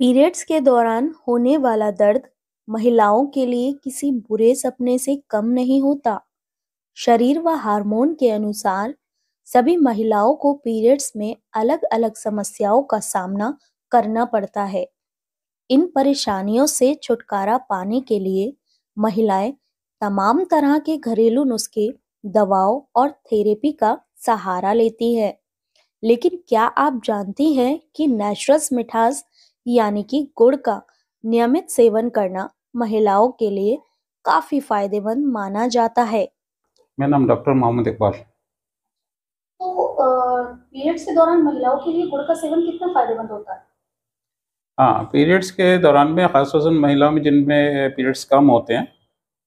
periods के दौरान होने वाला दर्द महिलाओं के लिए किसी बुरे सपने से कम नहीं होता शरीर व हार्मोन के अनुसार सभी महिलाओं को पीरियड्स में अलग अलग समस्याओं का सामना करना पड़ता है इन परेशानियों से छुटकारा पाने के लिए महिलाएं तमाम तरह के घरेलू नुस्खे दवाओं और थेरेपी का सहारा लेती है लेकिन क्या आप जानती हैं कि नेचुरल्स मिठास यानी कि गुड़ का नियमित सेवन करना महिलाओं के लिए काफी फायदेमंद माना जाता है मेरा नाम डॉक्टर मोहम्मद इकबाल तो पीरियड्स के दौरान महिलाओं के लिए गुड़ का सेवन कितना फायदेमंद होता है हाँ पीरियड्स के दौरान में खासतौर महिलाओं में जिनमें पीरियड्स कम होते हैं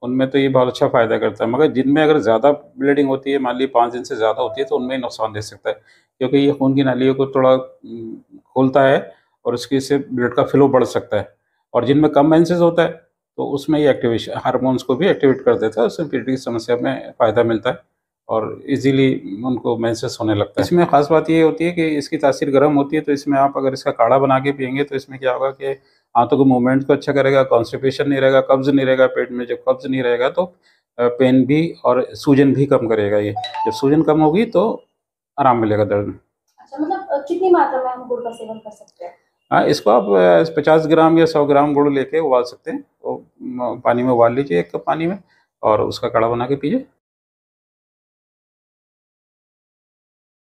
उनमें तो ये बहुत अच्छा फ़ायदा करता है मगर जिनमें अगर ज़्यादा ब्लीडिंग होती है मान ली पाँच दिन से ज़्यादा होती है तो उनमें नुकसान दे सकता है क्योंकि ये खून की नालियों को थोड़ा खोलता है और उसकी से ब्लड का फ्लो बढ़ सकता है और जिनमें कम मेंसेस होता है तो उसमें ये एक्टिवेशन हार्मोन्स को भी एक्टिवेट कर देता है उससे पेट की समस्या में फ़ायदा मिलता है और इजीली उनको मैंसेस होने लगता है इसमें ख़ास बात ये होती है कि इसकी तासीर गर्म होती है तो इसमें आप अगर इसका काढ़ा बना के पियेंगे तो इसमें क्या होगा कि हाथों के मूवमेंट को अच्छा करेगा कॉन्स्टिपेशन नहीं रहेगा कब्ज़ नहीं रहेगा पेट में जब कब्ज़ नहीं रहेगा तो पेन भी और सूजन भी कम करेगा ये जब सूजन कम होगी तो आराम मिलेगा दर्द में अच्छा मतलब कितनी मात्रा में हम गुड़ का सेवन कर सकते हैं हाँ इसको आप पचास ग्राम या सौ ग्राम गुड़ लेके उबाल सकते हैं वो पानी में उबाल लीजिए एक कप पानी में और उसका कड़ा बना के पीजिए